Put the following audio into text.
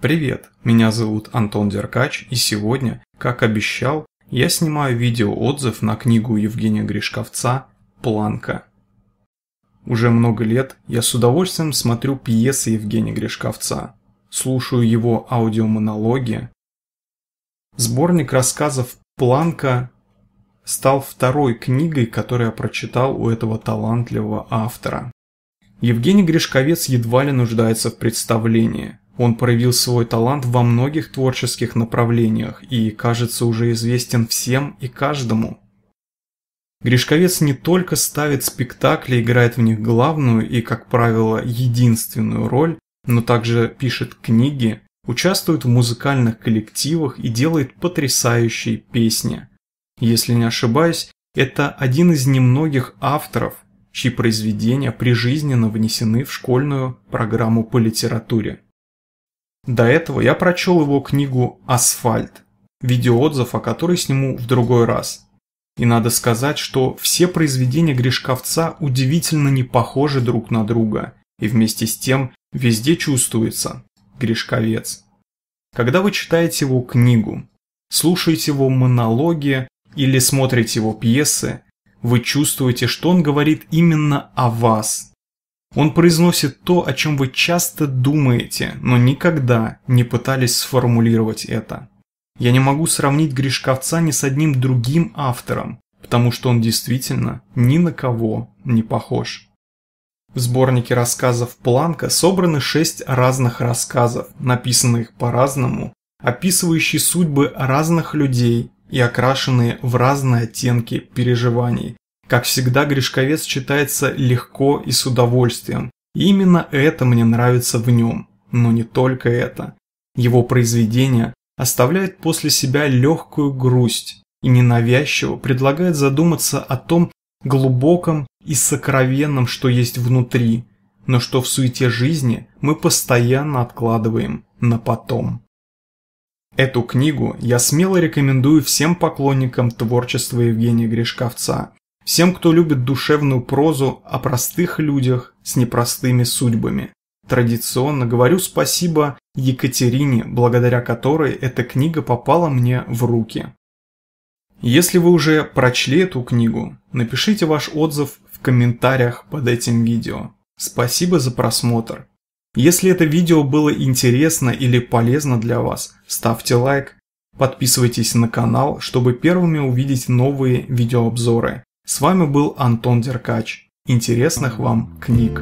Привет, меня зовут Антон Деркач, и сегодня, как обещал, я снимаю видеоотзыв на книгу Евгения Гришковца «Планка». Уже много лет я с удовольствием смотрю пьесы Евгения Гришковца, слушаю его аудиомонологи. Сборник рассказов «Планка» стал второй книгой, которую я прочитал у этого талантливого автора. Евгений Гришковец едва ли нуждается в представлении – он проявил свой талант во многих творческих направлениях и, кажется, уже известен всем и каждому. Гришковец не только ставит спектакли, играет в них главную и, как правило, единственную роль, но также пишет книги, участвует в музыкальных коллективах и делает потрясающие песни. Если не ошибаюсь, это один из немногих авторов, чьи произведения прижизненно внесены в школьную программу по литературе. До этого я прочел его книгу «Асфальт», видеоотзыв о которой сниму в другой раз. И надо сказать, что все произведения Гришковца удивительно не похожи друг на друга, и вместе с тем везде чувствуется Гришковец. Когда вы читаете его книгу, слушаете его монологи или смотрите его пьесы, вы чувствуете, что он говорит именно о вас, он произносит то, о чем вы часто думаете, но никогда не пытались сформулировать это. Я не могу сравнить Гришковца ни с одним другим автором, потому что он действительно ни на кого не похож. В сборнике рассказов Планка собраны шесть разных рассказов, написанных по-разному, описывающие судьбы разных людей и окрашенные в разные оттенки переживаний, как всегда, Гришковец читается легко и с удовольствием. И именно это мне нравится в нем, но не только это. Его произведения оставляют после себя легкую грусть и ненавязчиво предлагают задуматься о том глубоком и сокровенном, что есть внутри, но что в суете жизни мы постоянно откладываем на потом. Эту книгу я смело рекомендую всем поклонникам творчества Евгения Гришковца всем, кто любит душевную прозу о простых людях с непростыми судьбами. Традиционно говорю спасибо Екатерине, благодаря которой эта книга попала мне в руки. Если вы уже прочли эту книгу, напишите ваш отзыв в комментариях под этим видео. Спасибо за просмотр. Если это видео было интересно или полезно для вас, ставьте лайк, подписывайтесь на канал, чтобы первыми увидеть новые видеообзоры. С вами был Антон Деркач. Интересных вам книг!